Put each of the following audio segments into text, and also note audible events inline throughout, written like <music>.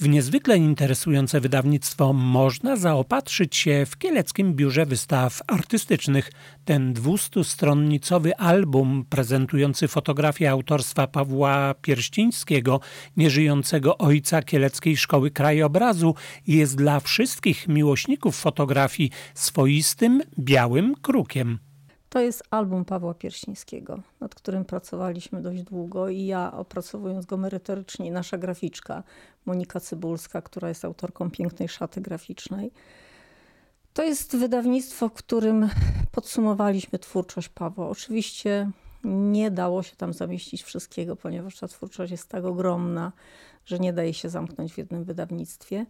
W niezwykle interesujące wydawnictwo można zaopatrzyć się w Kieleckim Biurze Wystaw Artystycznych. Ten dwustustronnicowy album prezentujący fotografię autorstwa Pawła Pierścińskiego, nieżyjącego ojca Kieleckiej Szkoły Krajobrazu, jest dla wszystkich miłośników fotografii swoistym białym krukiem. To jest album Pawła Piersińskiego, nad którym pracowaliśmy dość długo i ja opracowując go merytorycznie, nasza graficzka Monika Cybulska, która jest autorką pięknej szaty graficznej. To jest wydawnictwo, w którym podsumowaliśmy twórczość Pawła. Oczywiście nie dało się tam zamieścić wszystkiego, ponieważ ta twórczość jest tak ogromna, że nie daje się zamknąć w jednym wydawnictwie,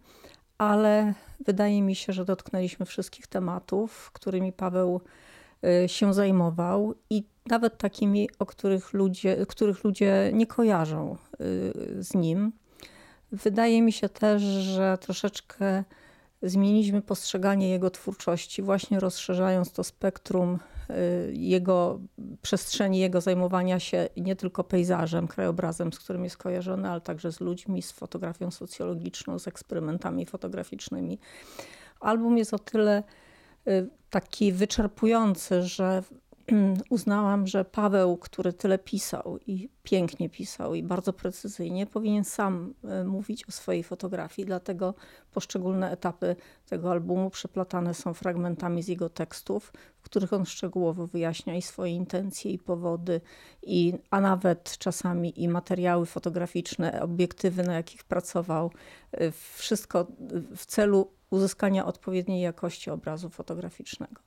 ale wydaje mi się, że dotknęliśmy wszystkich tematów, którymi Paweł Y, się zajmował i nawet takimi, o których ludzie, których ludzie nie kojarzą y, z nim. Wydaje mi się też, że troszeczkę zmieniliśmy postrzeganie jego twórczości, właśnie rozszerzając to spektrum y, jego przestrzeni, jego zajmowania się nie tylko pejzażem, krajobrazem, z którym jest kojarzony, ale także z ludźmi, z fotografią socjologiczną, z eksperymentami fotograficznymi. Album jest o tyle Y, taki wyczerpujący, że <clears throat> uznałam, że Paweł, który tyle pisał i pięknie pisał i bardzo precyzyjnie, powinien sam y, mówić o swojej fotografii, dlatego poszczególne etapy tego albumu przeplatane są fragmentami z jego tekstów, w których on szczegółowo wyjaśnia i swoje intencje, i powody, i, a nawet czasami i materiały fotograficzne, obiektywy, na jakich pracował, y, wszystko w celu uzyskania odpowiedniej jakości obrazu fotograficznego.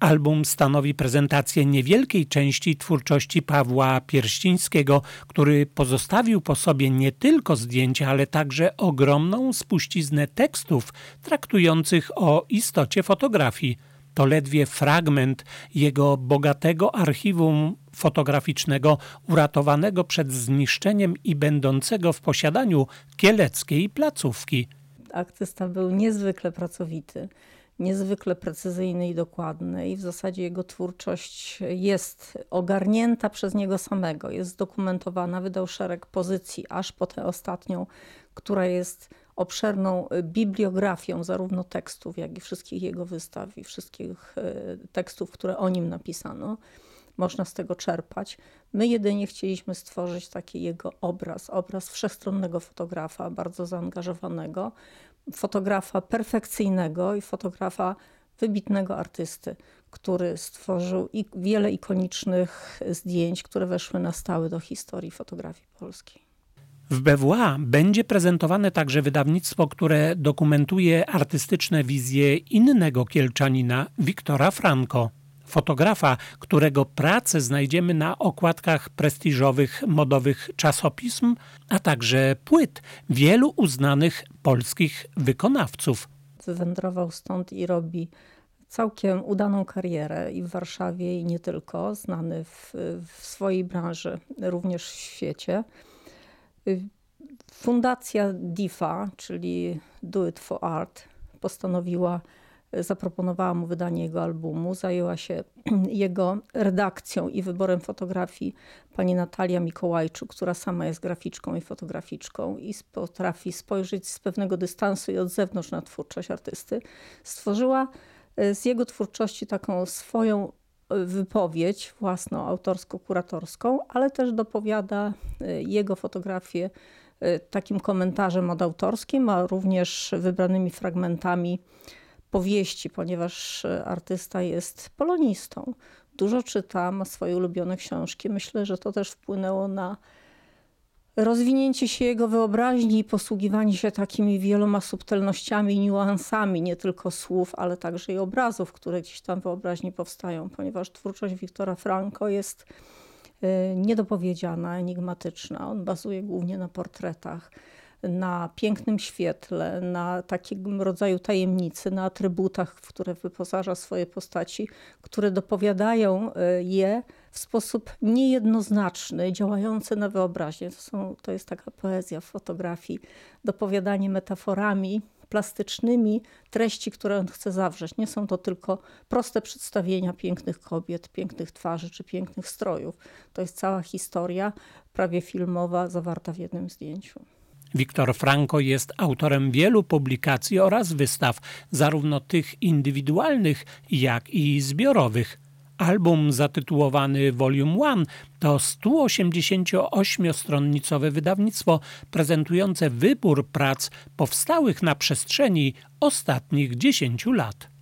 Album stanowi prezentację niewielkiej części twórczości Pawła Pierścińskiego, który pozostawił po sobie nie tylko zdjęcia, ale także ogromną spuściznę tekstów traktujących o istocie fotografii. To ledwie fragment jego bogatego archiwum fotograficznego uratowanego przed zniszczeniem i będącego w posiadaniu kieleckiej placówki artysta był niezwykle pracowity, niezwykle precyzyjny i dokładny, i w zasadzie jego twórczość jest ogarnięta przez niego samego, jest zdokumentowana. Wydał szereg pozycji, aż po tę ostatnią, która jest obszerną y, bibliografią zarówno tekstów, jak i wszystkich jego wystaw i wszystkich y, tekstów, które o nim napisano można z tego czerpać. My jedynie chcieliśmy stworzyć taki jego obraz, obraz wszechstronnego fotografa, bardzo zaangażowanego, fotografa perfekcyjnego i fotografa wybitnego artysty, który stworzył i wiele ikonicznych zdjęć, które weszły na stałe do historii fotografii polskiej. W BWA będzie prezentowane także wydawnictwo, które dokumentuje artystyczne wizje innego Kielczanina, Wiktora Franko fotografa, którego pracę znajdziemy na okładkach prestiżowych, modowych czasopism, a także płyt wielu uznanych polskich wykonawców. Wędrował stąd i robi całkiem udaną karierę i w Warszawie, i nie tylko, znany w, w swojej branży, również w świecie. Fundacja DIFA, czyli Do It for Art, postanowiła zaproponowała mu wydanie jego albumu. Zajęła się <clears throat> jego redakcją i wyborem fotografii pani Natalia Mikołajczuk, która sama jest graficzką i fotograficzką i potrafi spojrzeć z pewnego dystansu i od zewnątrz na twórczość artysty. Stworzyła e, z jego twórczości taką swoją e, wypowiedź własną, autorsko-kuratorską, ale też dopowiada e, jego fotografię takim komentarzem autorskim, a również wybranymi fragmentami powieści, ponieważ e, artysta jest polonistą. Dużo czyta, ma swoje ulubione książki. Myślę, że to też wpłynęło na rozwinięcie się jego wyobraźni i posługiwanie się takimi wieloma subtelnościami i niuansami, nie tylko słów, ale także i obrazów, które gdzieś tam w wyobraźni powstają, ponieważ twórczość Wiktora Franco jest e, niedopowiedziana, enigmatyczna. On bazuje głównie na portretach na pięknym świetle, na takim rodzaju tajemnicy, na atrybutach, w które wyposaża swoje postaci, które dopowiadają e, je w sposób niejednoznaczny, działający na wyobraźnię. To, są, to jest taka poezja fotografii, dopowiadanie metaforami plastycznymi treści, które on chce zawrzeć. Nie są to tylko proste przedstawienia pięknych kobiet, pięknych twarzy czy pięknych strojów. To jest cała historia, prawie filmowa, zawarta w jednym zdjęciu. Wiktor Franco jest autorem wielu publikacji oraz wystaw, zarówno tych indywidualnych, jak i zbiorowych. Album zatytułowany Volume 1 to 188 stronnicowe wydawnictwo prezentujące wybór prac powstałych na przestrzeni ostatnich 10 lat.